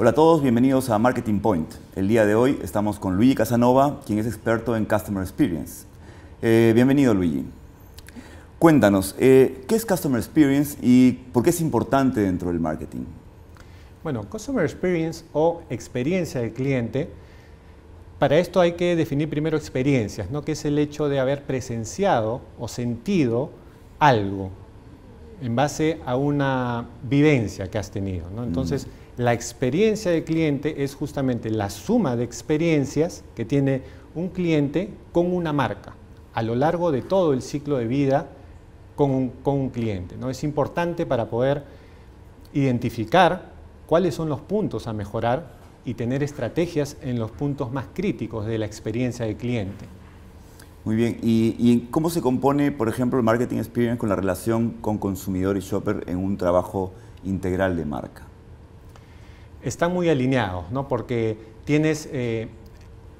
Hola a todos, bienvenidos a Marketing Point. El día de hoy estamos con Luigi Casanova, quien es experto en Customer Experience. Eh, bienvenido Luigi. Cuéntanos, eh, ¿qué es Customer Experience y por qué es importante dentro del marketing? Bueno, Customer Experience o experiencia del cliente, para esto hay que definir primero experiencias, ¿no? que es el hecho de haber presenciado o sentido algo en base a una vivencia que has tenido. ¿no? Mm. Entonces, la experiencia de cliente es justamente la suma de experiencias que tiene un cliente con una marca a lo largo de todo el ciclo de vida con un, cliente. ¿no? Es importante para poder identificar cuáles son los puntos a mejorar y tener estrategias en los puntos más críticos de la experiencia de cliente. Muy bien, ¿Y, ¿y, cómo se compone, por ejemplo, el marketing experience con la relación con consumidor y shopper en un trabajo integral de marca? están muy alineados, ¿no? Porque tienes, eh,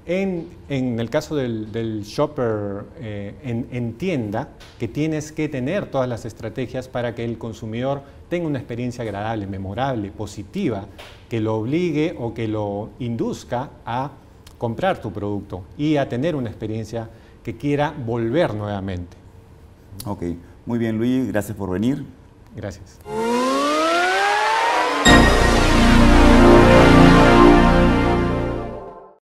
en, el caso del, shopper eh, en, tienda, que tienes que tener todas las estrategias para que el consumidor tenga una experiencia agradable, memorable, positiva, que lo obligue o que lo induzca a comprar tu producto y a tener una experiencia que quiera volver nuevamente. Ok, muy bien Luis, gracias por venir. Gracias.